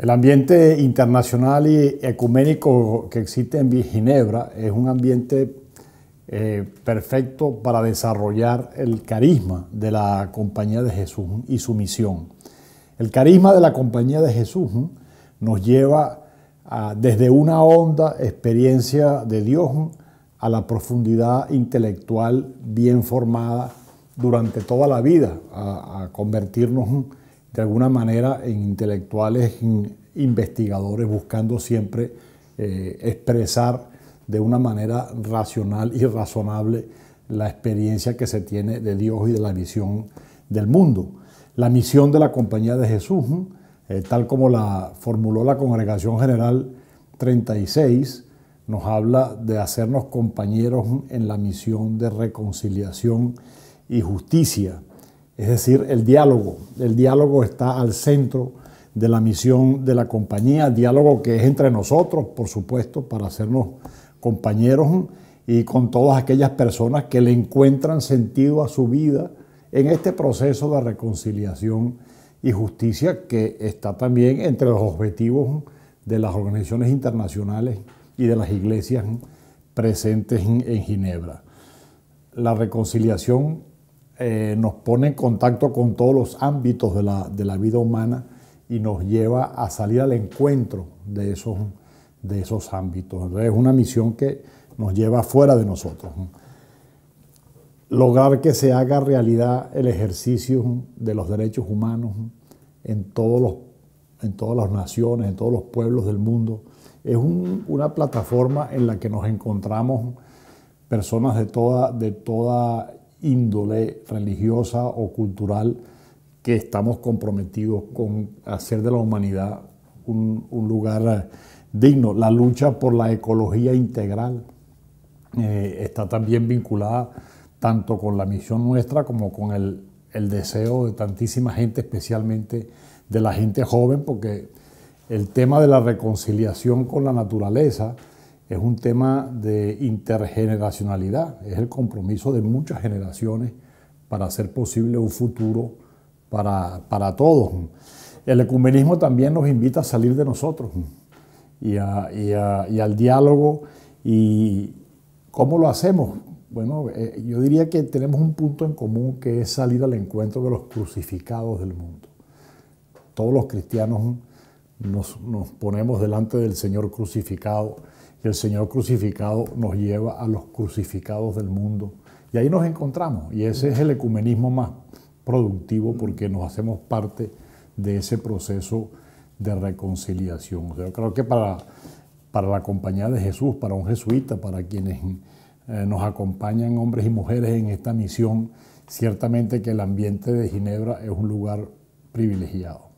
El ambiente internacional y ecuménico que existe en Ginebra es un ambiente eh, perfecto para desarrollar el carisma de la Compañía de Jesús y su misión. El carisma de la Compañía de Jesús nos lleva desde una honda experiencia de Dios a la profundidad intelectual bien formada durante toda la vida, a, a convertirnos en de alguna manera en intelectuales, investigadores, buscando siempre eh, expresar de una manera racional y razonable la experiencia que se tiene de Dios y de la misión del mundo. La misión de la Compañía de Jesús, eh, tal como la formuló la Congregación General 36, nos habla de hacernos compañeros en la misión de reconciliación y justicia es decir, el diálogo. El diálogo está al centro de la misión de la compañía, diálogo que es entre nosotros, por supuesto, para hacernos compañeros y con todas aquellas personas que le encuentran sentido a su vida en este proceso de reconciliación y justicia que está también entre los objetivos de las organizaciones internacionales y de las iglesias presentes en Ginebra. La reconciliación eh, nos pone en contacto con todos los ámbitos de la, vida humana y nos lleva a salir al encuentro de esos, de esos ámbitos. es una misión que nos lleva fuera de nosotros. Lograr que se haga realidad el ejercicio de los derechos humanos en, todos los, en todas las naciones, en todos los pueblos del mundo, es una plataforma en la que nos encontramos personas de toda, de toda índole religiosa o cultural que estamos comprometidos con hacer de la humanidad un, lugar eh, digno. La lucha por la ecología integral eh, está también vinculada tanto con la misión nuestra como con el, deseo de tantísima gente, especialmente de la gente joven, porque el tema de la reconciliación con la naturaleza, es un tema de intergeneracionalidad, es el compromiso de muchas generaciones para hacer posible un futuro para, todos. El ecumenismo también nos invita a salir de nosotros y, al diálogo. ¿Y cómo lo hacemos? Bueno, eh, yo diría que tenemos un punto en común que es salir al encuentro de los crucificados del mundo. Todos los cristianos nos, nos ponemos delante del Señor crucificado el Señor crucificado nos lleva a los crucificados del mundo. Y ahí nos encontramos, y ese es el ecumenismo más productivo porque nos hacemos parte de ese proceso de reconciliación. yo creo que para, para la compañía de Jesús, para un jesuita, para quienes eh, nos acompañan hombres y mujeres en esta misión, ciertamente que el ambiente de Ginebra es un lugar privilegiado.